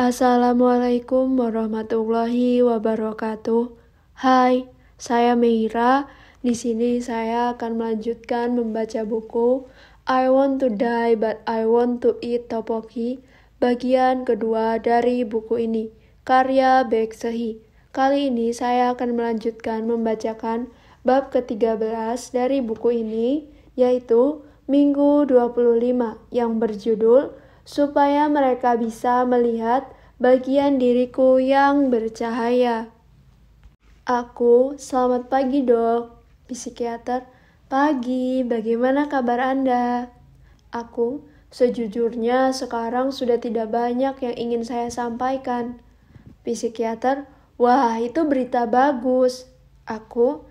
Assalamualaikum warahmatullahi wabarakatuh. Hai, saya Meira. Di sini saya akan melanjutkan membaca buku I Want to Die But I Want to Eat Topoki, bagian kedua dari buku ini, karya Sehi. Kali ini saya akan melanjutkan membacakan bab ke-13 dari buku ini, yaitu Minggu 25 yang berjudul supaya mereka bisa melihat bagian diriku yang bercahaya. Aku, selamat pagi dok, psikiater. Pagi, bagaimana kabar Anda? Aku, sejujurnya sekarang sudah tidak banyak yang ingin saya sampaikan. Psikiater, wah itu berita bagus. Aku,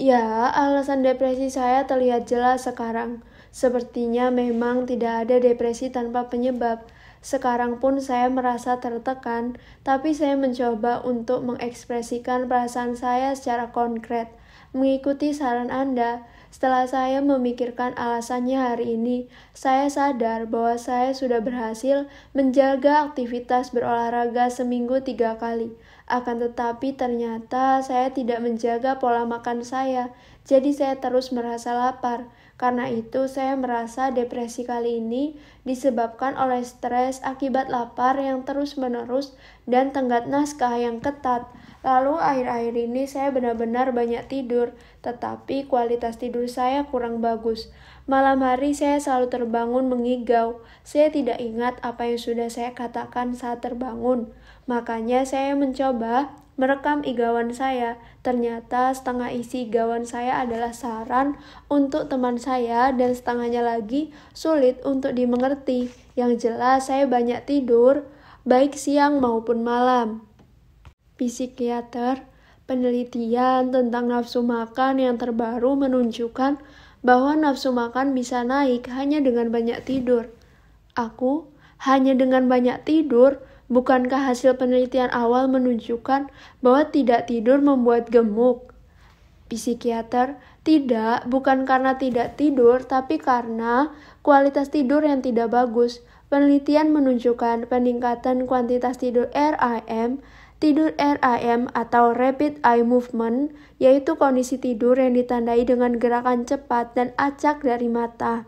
ya alasan depresi saya terlihat jelas sekarang. Sepertinya memang tidak ada depresi tanpa penyebab. Sekarang pun saya merasa tertekan, tapi saya mencoba untuk mengekspresikan perasaan saya secara konkret, mengikuti saran Anda. Setelah saya memikirkan alasannya hari ini, saya sadar bahwa saya sudah berhasil menjaga aktivitas berolahraga seminggu tiga kali. Akan tetapi ternyata saya tidak menjaga pola makan saya, jadi saya terus merasa lapar. Karena itu, saya merasa depresi kali ini disebabkan oleh stres akibat lapar yang terus-menerus dan tenggat naskah yang ketat. Lalu akhir-akhir ini saya benar-benar banyak tidur, tetapi kualitas tidur saya kurang bagus. Malam hari saya selalu terbangun mengigau. Saya tidak ingat apa yang sudah saya katakan saat terbangun. Makanya saya mencoba merekam igawan saya. Ternyata setengah isi igawan saya adalah saran untuk teman saya dan setengahnya lagi sulit untuk dimengerti. Yang jelas saya banyak tidur, baik siang maupun malam. Psikiater, penelitian tentang nafsu makan yang terbaru menunjukkan bahwa nafsu makan bisa naik hanya dengan banyak tidur. Aku hanya dengan banyak tidur Bukankah hasil penelitian awal menunjukkan bahwa tidak tidur membuat gemuk? Psikiater, tidak, bukan karena tidak tidur, tapi karena kualitas tidur yang tidak bagus. Penelitian menunjukkan peningkatan kuantitas tidur RIM, tidur RIM atau rapid eye movement, yaitu kondisi tidur yang ditandai dengan gerakan cepat dan acak dari mata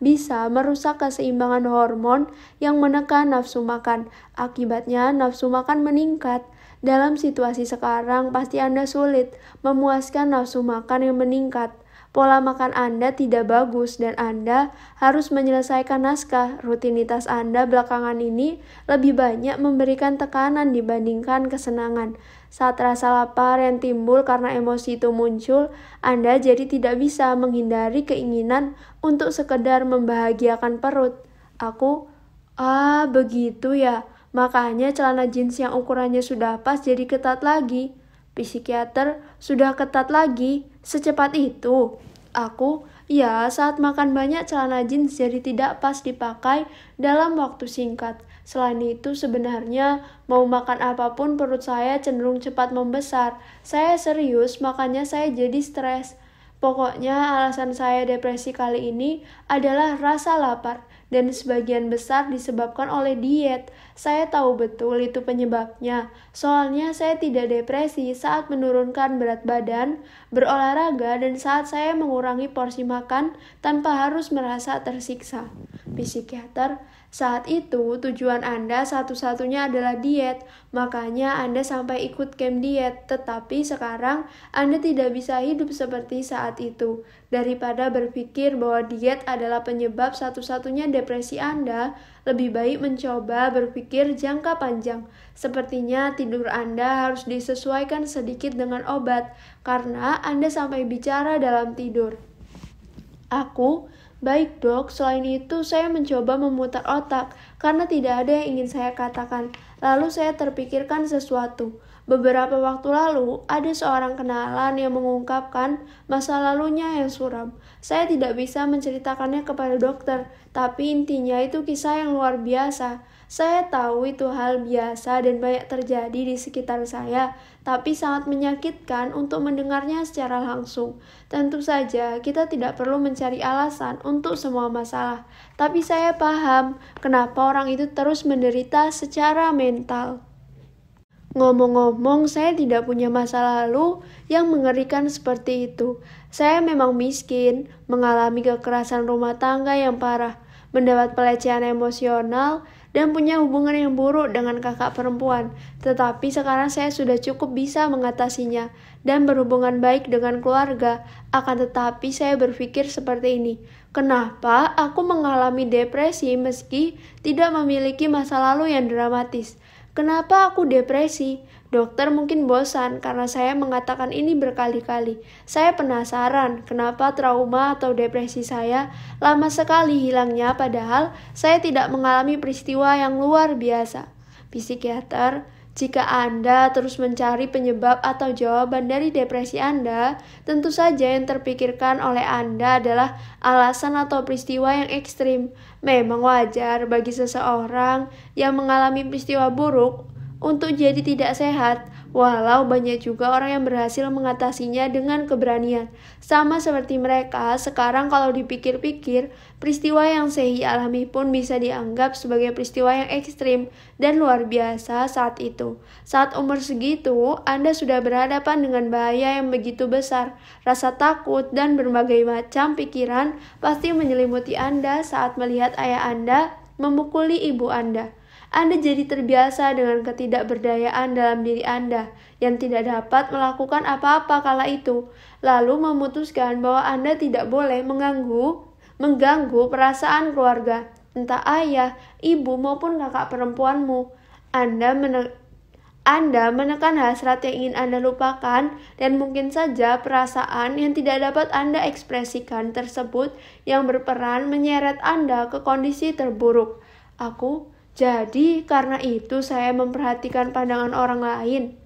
bisa merusak keseimbangan hormon yang menekan nafsu makan. Akibatnya, nafsu makan meningkat. Dalam situasi sekarang, pasti Anda sulit memuaskan nafsu makan yang meningkat. Pola makan Anda tidak bagus dan Anda harus menyelesaikan naskah. Rutinitas Anda belakangan ini lebih banyak memberikan tekanan dibandingkan kesenangan. Saat rasa lapar yang timbul karena emosi itu muncul, Anda jadi tidak bisa menghindari keinginan untuk sekedar membahagiakan perut. Aku, ah begitu ya, makanya celana jeans yang ukurannya sudah pas jadi ketat lagi. Psikiater sudah ketat lagi, Secepat itu, aku, ya saat makan banyak celana jeans jadi tidak pas dipakai dalam waktu singkat. Selain itu, sebenarnya mau makan apapun perut saya cenderung cepat membesar. Saya serius, makanya saya jadi stres. Pokoknya alasan saya depresi kali ini adalah rasa lapar dan sebagian besar disebabkan oleh diet. Saya tahu betul itu penyebabnya. Soalnya saya tidak depresi saat menurunkan berat badan, berolahraga, dan saat saya mengurangi porsi makan tanpa harus merasa tersiksa. Psikiater saat itu, tujuan Anda satu-satunya adalah diet, makanya Anda sampai ikut camp diet. Tetapi sekarang, Anda tidak bisa hidup seperti saat itu. Daripada berpikir bahwa diet adalah penyebab satu-satunya depresi Anda, lebih baik mencoba berpikir jangka panjang. Sepertinya tidur Anda harus disesuaikan sedikit dengan obat, karena Anda sampai bicara dalam tidur. Aku Baik dok, selain itu saya mencoba memutar otak karena tidak ada yang ingin saya katakan. Lalu saya terpikirkan sesuatu. Beberapa waktu lalu, ada seorang kenalan yang mengungkapkan masa lalunya yang suram. Saya tidak bisa menceritakannya kepada dokter, tapi intinya itu kisah yang luar biasa. Saya tahu itu hal biasa dan banyak terjadi di sekitar saya, tapi sangat menyakitkan untuk mendengarnya secara langsung. Tentu saja, kita tidak perlu mencari alasan untuk semua masalah, tapi saya paham kenapa orang itu terus menderita secara mental. Ngomong-ngomong, saya tidak punya masa lalu yang mengerikan seperti itu. Saya memang miskin, mengalami kekerasan rumah tangga yang parah, mendapat pelecehan emosional, dan punya hubungan yang buruk dengan kakak perempuan. Tetapi sekarang saya sudah cukup bisa mengatasinya dan berhubungan baik dengan keluarga. Akan tetapi saya berpikir seperti ini. Kenapa aku mengalami depresi meski tidak memiliki masa lalu yang dramatis? Kenapa aku depresi? Dokter mungkin bosan karena saya mengatakan ini berkali-kali. Saya penasaran kenapa trauma atau depresi saya lama sekali hilangnya padahal saya tidak mengalami peristiwa yang luar biasa. Psikiater jika Anda terus mencari penyebab atau jawaban dari depresi Anda, tentu saja yang terpikirkan oleh Anda adalah alasan atau peristiwa yang ekstrim. Memang wajar bagi seseorang yang mengalami peristiwa buruk untuk jadi tidak sehat Walau banyak juga orang yang berhasil mengatasinya dengan keberanian. Sama seperti mereka, sekarang kalau dipikir-pikir, peristiwa yang Sehi alami pun bisa dianggap sebagai peristiwa yang ekstrim dan luar biasa saat itu. Saat umur segitu, Anda sudah berhadapan dengan bahaya yang begitu besar. Rasa takut dan berbagai macam pikiran pasti menyelimuti Anda saat melihat ayah Anda memukuli ibu Anda. Anda jadi terbiasa dengan ketidakberdayaan dalam diri Anda yang tidak dapat melakukan apa-apa kala itu, lalu memutuskan bahwa Anda tidak boleh mengganggu mengganggu perasaan keluarga, entah ayah, ibu maupun kakak perempuanmu. Anda menek anda menekan hasrat yang ingin Anda lupakan dan mungkin saja perasaan yang tidak dapat Anda ekspresikan tersebut yang berperan menyeret Anda ke kondisi terburuk. Aku jadi karena itu saya memperhatikan pandangan orang lain.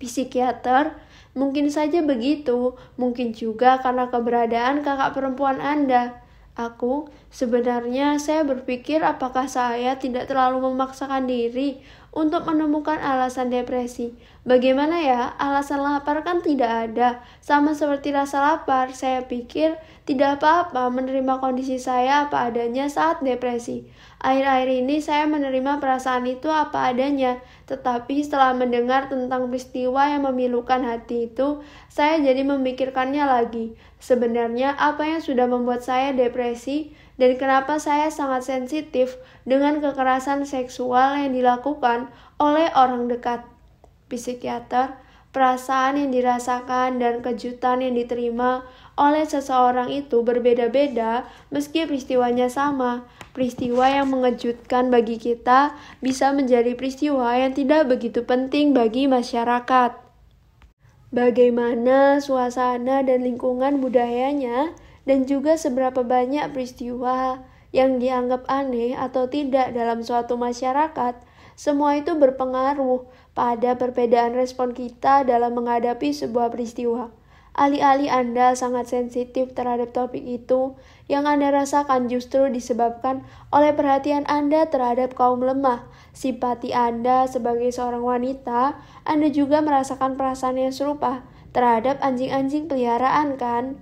Psikiater, mungkin saja begitu, mungkin juga karena keberadaan kakak perempuan Anda. Aku, sebenarnya saya berpikir apakah saya tidak terlalu memaksakan diri untuk menemukan alasan depresi. Bagaimana ya? Alasan lapar kan tidak ada. Sama seperti rasa lapar, saya pikir tidak apa-apa menerima kondisi saya apa adanya saat depresi. Akhir-akhir ini saya menerima perasaan itu apa adanya, tetapi setelah mendengar tentang peristiwa yang memilukan hati itu, saya jadi memikirkannya lagi. Sebenarnya apa yang sudah membuat saya depresi? dan kenapa saya sangat sensitif dengan kekerasan seksual yang dilakukan oleh orang dekat. Psikiater, perasaan yang dirasakan dan kejutan yang diterima oleh seseorang itu berbeda-beda meski peristiwanya sama. Peristiwa yang mengejutkan bagi kita bisa menjadi peristiwa yang tidak begitu penting bagi masyarakat. Bagaimana suasana dan lingkungan budayanya dan juga seberapa banyak peristiwa yang dianggap aneh atau tidak dalam suatu masyarakat, semua itu berpengaruh pada perbedaan respon kita dalam menghadapi sebuah peristiwa. Alih-alih Anda sangat sensitif terhadap topik itu, yang Anda rasakan justru disebabkan oleh perhatian Anda terhadap kaum lemah. Simpati Anda sebagai seorang wanita, Anda juga merasakan perasaan yang serupa terhadap anjing-anjing peliharaan, kan?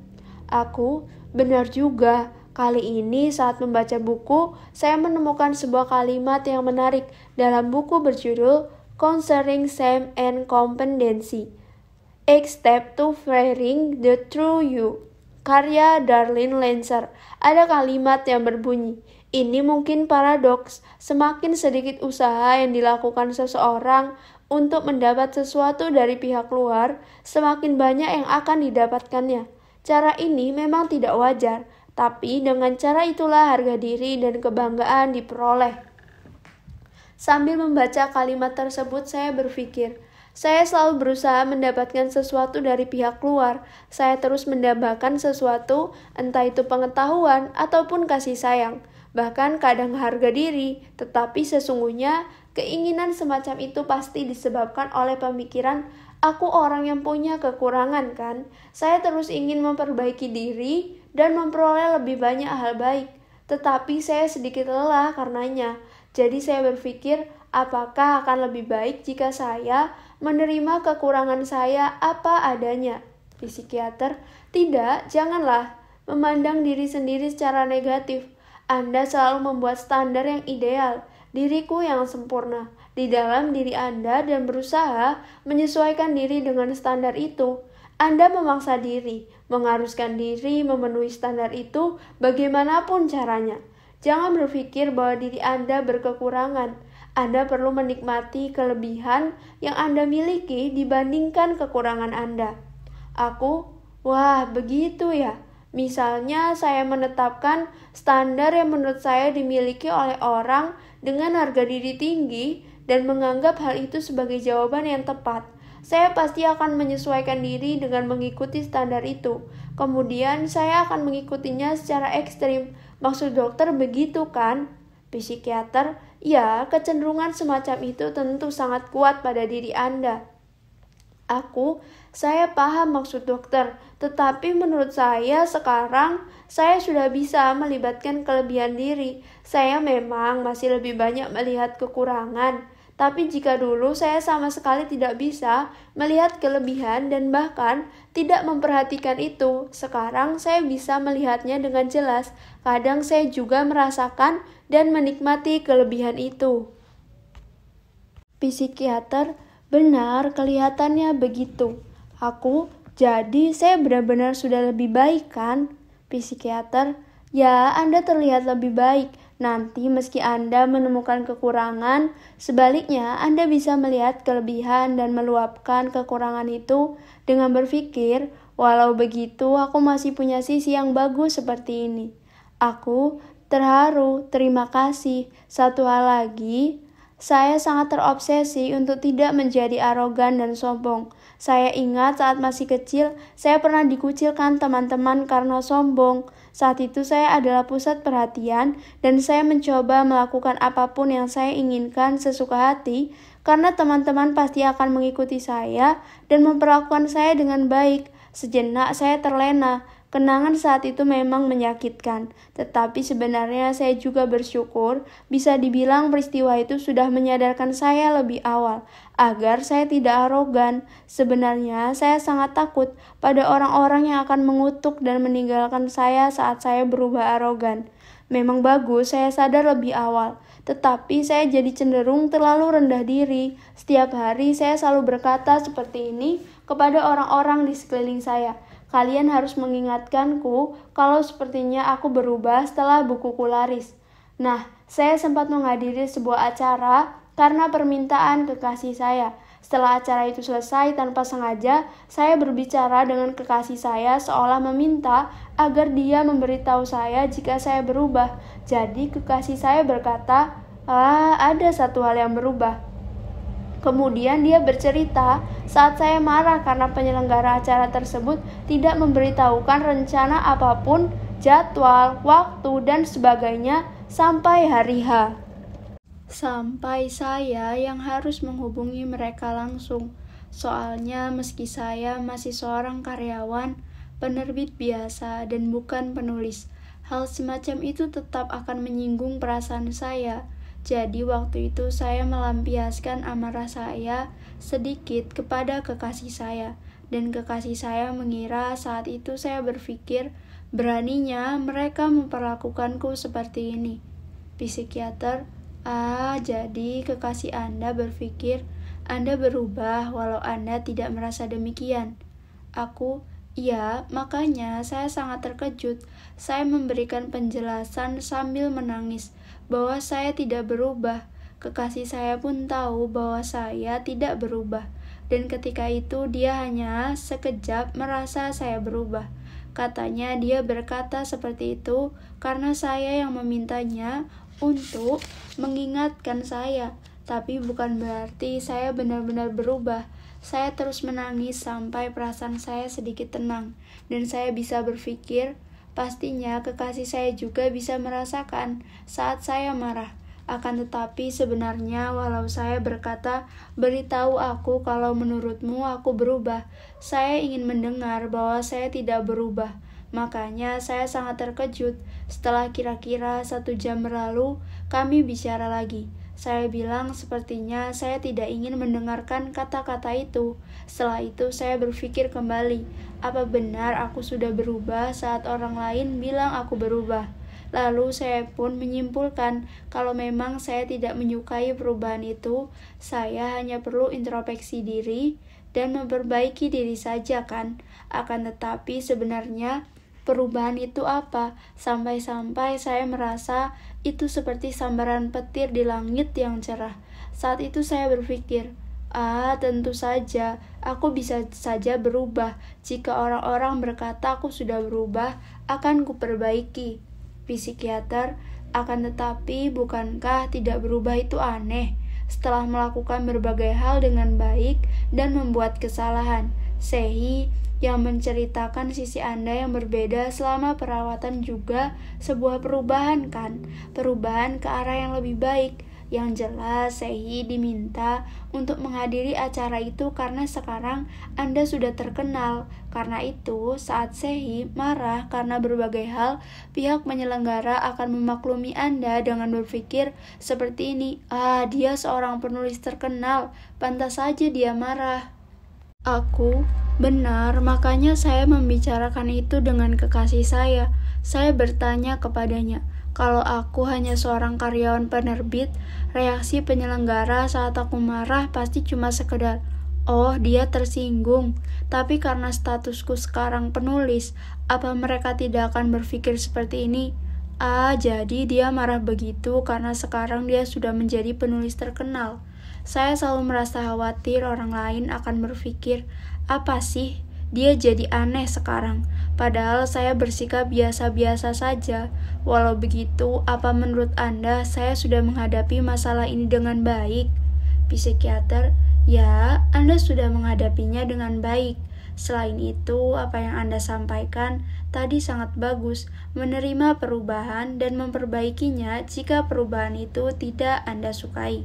Aku, benar juga. Kali ini saat membaca buku, saya menemukan sebuah kalimat yang menarik dalam buku berjudul Concerning Same and Competency. Eight Step to Fairing the True You, karya Darlene Lancer. Ada kalimat yang berbunyi, ini mungkin paradoks, semakin sedikit usaha yang dilakukan seseorang untuk mendapat sesuatu dari pihak luar, semakin banyak yang akan didapatkannya. Cara ini memang tidak wajar, tapi dengan cara itulah harga diri dan kebanggaan diperoleh. Sambil membaca kalimat tersebut, saya berpikir, saya selalu berusaha mendapatkan sesuatu dari pihak luar. Saya terus mendambakan sesuatu, entah itu pengetahuan ataupun kasih sayang, bahkan kadang harga diri, tetapi sesungguhnya keinginan semacam itu pasti disebabkan oleh pemikiran Aku orang yang punya kekurangan kan? Saya terus ingin memperbaiki diri dan memperoleh lebih banyak hal baik. Tetapi saya sedikit lelah karenanya. Jadi saya berpikir, apakah akan lebih baik jika saya menerima kekurangan saya apa adanya? Di psikiater, tidak, janganlah. Memandang diri sendiri secara negatif. Anda selalu membuat standar yang ideal, diriku yang sempurna, di dalam diri Anda dan berusaha menyesuaikan diri dengan standar itu. Anda memaksa diri, mengharuskan diri memenuhi standar itu bagaimanapun caranya. Jangan berpikir bahwa diri Anda berkekurangan. Anda perlu menikmati kelebihan yang Anda miliki dibandingkan kekurangan Anda. Aku, wah, begitu ya. Misalnya, saya menetapkan standar yang menurut saya dimiliki oleh orang dengan harga diri tinggi dan menganggap hal itu sebagai jawaban yang tepat. Saya pasti akan menyesuaikan diri dengan mengikuti standar itu. Kemudian saya akan mengikutinya secara ekstrim. Maksud dokter begitu kan? Psikiater, ya kecenderungan semacam itu tentu sangat kuat pada diri Anda. Aku, saya paham maksud dokter, tetapi menurut saya sekarang saya sudah bisa melibatkan kelebihan diri. Saya memang masih lebih banyak melihat kekurangan, tapi jika dulu saya sama sekali tidak bisa melihat kelebihan dan bahkan tidak memperhatikan itu, sekarang saya bisa melihatnya dengan jelas. Kadang saya juga merasakan dan menikmati kelebihan itu. Psikiater, benar kelihatannya begitu. Aku, jadi saya benar-benar sudah lebih baik kan? Psikiater, ya Anda terlihat lebih baik, Nanti meski Anda menemukan kekurangan, sebaliknya Anda bisa melihat kelebihan dan meluapkan kekurangan itu dengan berpikir, walau begitu aku masih punya sisi yang bagus seperti ini. Aku terharu, terima kasih. Satu hal lagi, saya sangat terobsesi untuk tidak menjadi arogan dan sombong. Saya ingat saat masih kecil, saya pernah dikucilkan teman-teman karena sombong. Saat itu saya adalah pusat perhatian dan saya mencoba melakukan apapun yang saya inginkan sesuka hati karena teman-teman pasti akan mengikuti saya dan memperlakukan saya dengan baik. Sejenak saya terlena, Kenangan saat itu memang menyakitkan, tetapi sebenarnya saya juga bersyukur bisa dibilang peristiwa itu sudah menyadarkan saya lebih awal agar saya tidak arogan. Sebenarnya saya sangat takut pada orang-orang yang akan mengutuk dan meninggalkan saya saat saya berubah arogan. Memang bagus saya sadar lebih awal, tetapi saya jadi cenderung terlalu rendah diri. Setiap hari saya selalu berkata seperti ini kepada orang-orang di sekeliling saya. Kalian harus mengingatkanku kalau sepertinya aku berubah setelah bukuku laris. Nah, saya sempat menghadiri sebuah acara karena permintaan kekasih saya. Setelah acara itu selesai tanpa sengaja, saya berbicara dengan kekasih saya seolah meminta agar dia memberitahu saya jika saya berubah. Jadi kekasih saya berkata, "Ah, ada satu hal yang berubah." Kemudian dia bercerita, saat saya marah karena penyelenggara acara tersebut tidak memberitahukan rencana apapun, jadwal, waktu, dan sebagainya sampai hari H. Sampai saya yang harus menghubungi mereka langsung. Soalnya meski saya masih seorang karyawan, penerbit biasa dan bukan penulis, hal semacam itu tetap akan menyinggung perasaan saya jadi waktu itu saya melampiaskan amarah saya sedikit kepada kekasih saya dan kekasih saya mengira saat itu saya berpikir beraninya mereka memperlakukanku seperti ini. Psikiater, ah jadi kekasih Anda berpikir Anda berubah walau Anda tidak merasa demikian. Aku, iya, makanya saya sangat terkejut. Saya memberikan penjelasan sambil menangis bahwa saya tidak berubah. Kekasih saya pun tahu bahwa saya tidak berubah. Dan ketika itu dia hanya sekejap merasa saya berubah. Katanya dia berkata seperti itu karena saya yang memintanya untuk mengingatkan saya. Tapi bukan berarti saya benar-benar berubah. Saya terus menangis sampai perasaan saya sedikit tenang, dan saya bisa berpikir Pastinya kekasih saya juga bisa merasakan saat saya marah. Akan tetapi sebenarnya walau saya berkata, beritahu aku kalau menurutmu aku berubah, saya ingin mendengar bahwa saya tidak berubah. Makanya saya sangat terkejut setelah kira-kira satu jam berlalu kami bicara lagi. Saya bilang sepertinya saya tidak ingin mendengarkan kata-kata itu. Setelah itu saya berpikir kembali, apa benar aku sudah berubah saat orang lain bilang aku berubah? Lalu saya pun menyimpulkan kalau memang saya tidak menyukai perubahan itu, saya hanya perlu introspeksi diri dan memperbaiki diri saja kan. Akan tetapi sebenarnya perubahan itu apa? Sampai-sampai saya merasa itu seperti sambaran petir di langit yang cerah. Saat itu saya berpikir, Ah, tentu saja, aku bisa saja berubah. Jika orang-orang berkata aku sudah berubah, akan kuperbaiki. Psikiater, akan tetapi bukankah tidak berubah itu aneh? Setelah melakukan berbagai hal dengan baik dan membuat kesalahan, Sehi yang menceritakan sisi Anda yang berbeda selama perawatan juga sebuah perubahan kan? Perubahan ke arah yang lebih baik. Yang jelas, Sehi diminta untuk menghadiri acara itu karena sekarang Anda sudah terkenal. Karena itu, saat Sehi marah karena berbagai hal, pihak penyelenggara akan memaklumi Anda dengan berpikir seperti ini, "Ah, dia seorang penulis terkenal, pantas saja dia marah." Aku, benar, makanya saya membicarakan itu dengan kekasih saya. Saya bertanya kepadanya, kalau aku hanya seorang karyawan penerbit, reaksi penyelenggara saat aku marah pasti cuma sekedar, oh dia tersinggung. Tapi karena statusku sekarang penulis, apa mereka tidak akan berpikir seperti ini? Ah, jadi dia marah begitu karena sekarang dia sudah menjadi penulis terkenal. Saya selalu merasa khawatir orang lain akan berpikir, apa sih dia jadi aneh sekarang. Padahal saya bersikap biasa-biasa saja. Walau begitu, apa menurut Anda saya sudah menghadapi masalah ini dengan baik? Psikiater, ya, Anda sudah menghadapinya dengan baik. Selain itu, apa yang Anda sampaikan tadi sangat bagus, menerima perubahan dan memperbaikinya jika perubahan itu tidak Anda sukai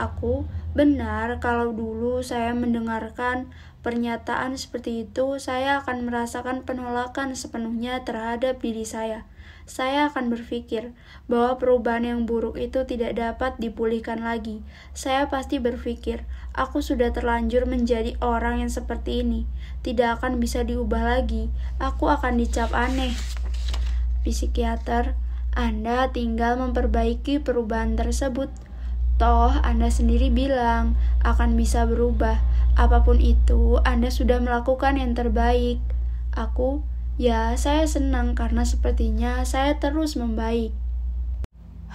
aku benar kalau dulu saya mendengarkan pernyataan seperti itu, saya akan merasakan penolakan sepenuhnya terhadap diri saya. Saya akan berpikir bahwa perubahan yang buruk itu tidak dapat dipulihkan lagi. Saya pasti berpikir, aku sudah terlanjur menjadi orang yang seperti ini. Tidak akan bisa diubah lagi. Aku akan dicap aneh. Psikiater, Anda tinggal memperbaiki perubahan tersebut Toh, Anda sendiri bilang akan bisa berubah. Apapun itu, Anda sudah melakukan yang terbaik. Aku, ya, saya senang karena sepertinya saya terus membaik.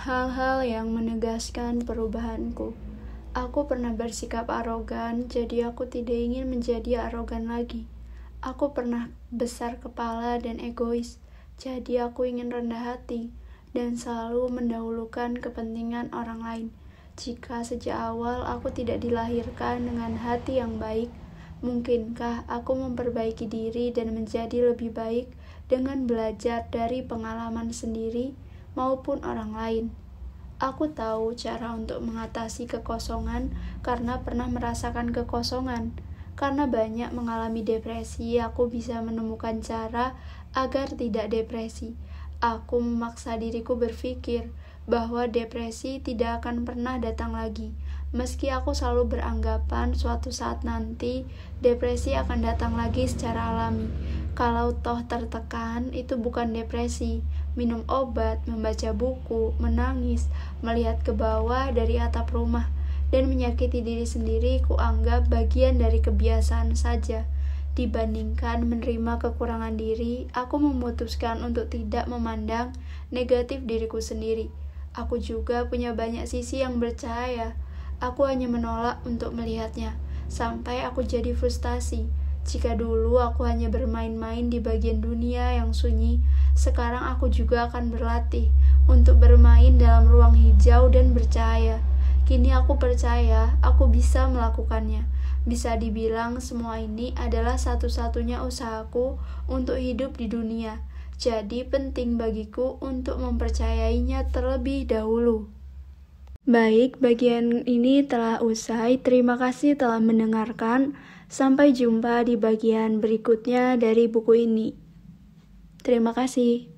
Hal-hal yang menegaskan perubahanku. Aku pernah bersikap arogan, jadi aku tidak ingin menjadi arogan lagi. Aku pernah besar kepala dan egois, jadi aku ingin rendah hati dan selalu mendahulukan kepentingan orang lain. Jika sejak awal aku tidak dilahirkan dengan hati yang baik, mungkinkah aku memperbaiki diri dan menjadi lebih baik dengan belajar dari pengalaman sendiri maupun orang lain? Aku tahu cara untuk mengatasi kekosongan karena pernah merasakan kekosongan. Karena banyak mengalami depresi, aku bisa menemukan cara agar tidak depresi. Aku memaksa diriku berpikir bahwa depresi tidak akan pernah datang lagi. Meski aku selalu beranggapan suatu saat nanti depresi akan datang lagi secara alami. Kalau toh tertekan, itu bukan depresi. Minum obat, membaca buku, menangis, melihat ke bawah dari atap rumah, dan menyakiti diri sendiri kuanggap bagian dari kebiasaan saja. Dibandingkan menerima kekurangan diri, aku memutuskan untuk tidak memandang negatif diriku sendiri Aku juga punya banyak sisi yang bercahaya. Aku hanya menolak untuk melihatnya, sampai aku jadi frustasi. Jika dulu aku hanya bermain-main di bagian dunia yang sunyi, sekarang aku juga akan berlatih untuk bermain dalam ruang hijau dan bercahaya. Kini aku percaya aku bisa melakukannya. Bisa dibilang semua ini adalah satu-satunya usahaku untuk hidup di dunia jadi penting bagiku untuk mempercayainya terlebih dahulu. Baik, bagian ini telah usai. Terima kasih telah mendengarkan. Sampai jumpa di bagian berikutnya dari buku ini. Terima kasih.